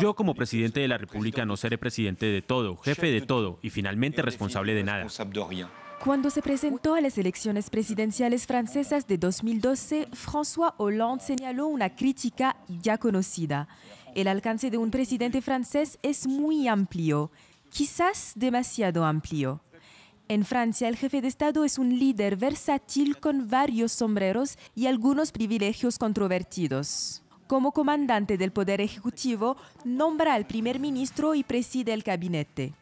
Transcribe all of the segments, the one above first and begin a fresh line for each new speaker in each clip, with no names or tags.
Yo como presidente de la República no seré presidente de todo, jefe de todo y finalmente responsable
de nada.
Cuando se presentó a las elecciones presidenciales francesas de 2012, François Hollande señaló una crítica ya conocida. El alcance de un presidente francés es muy amplio, quizás demasiado amplio. En Francia, el jefe de Estado es un líder versátil con varios sombreros y algunos privilegios controvertidos. Como comandante del Poder Ejecutivo, nombra al primer ministro y preside el gabinete.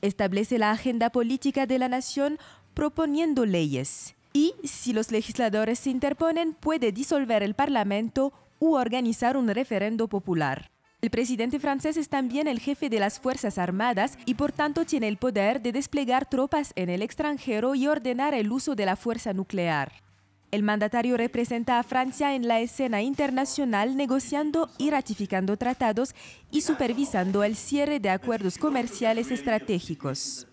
Establece la agenda política de la nación proponiendo leyes. Y, si los legisladores se interponen, puede disolver el Parlamento u organizar un referendo popular. El presidente francés es también el jefe de las Fuerzas Armadas y por tanto tiene el poder de desplegar tropas en el extranjero y ordenar el uso de la fuerza nuclear. El mandatario representa a Francia en la escena internacional negociando y ratificando tratados y supervisando el cierre de acuerdos comerciales estratégicos.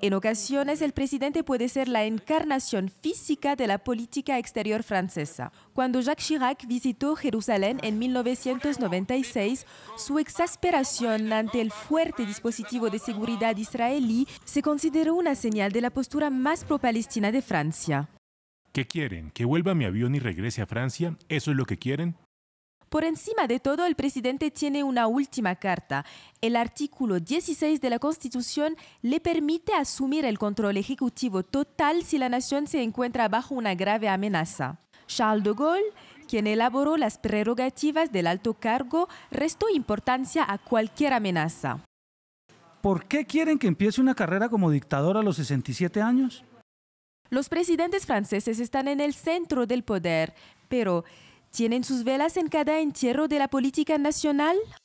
En ocasiones, el presidente puede ser la encarnación física de la política exterior francesa. Cuando Jacques Chirac visitó Jerusalén en 1996, su exasperación ante el fuerte dispositivo de seguridad israelí se consideró una señal de la postura más pro-palestina de Francia.
¿Qué quieren? ¿Que vuelva mi avión y regrese a Francia? ¿Eso es lo que quieren?
Por encima de todo, el presidente tiene una última carta. El artículo 16 de la Constitución le permite asumir el control ejecutivo total si la nación se encuentra bajo una grave amenaza. Charles de Gaulle, quien elaboró las prerrogativas del alto cargo, restó importancia a cualquier amenaza.
¿Por qué quieren que empiece una carrera como dictador a los 67 años?
Los presidentes franceses están en el centro del poder, pero ¿tienen sus velas en cada entierro de la política nacional?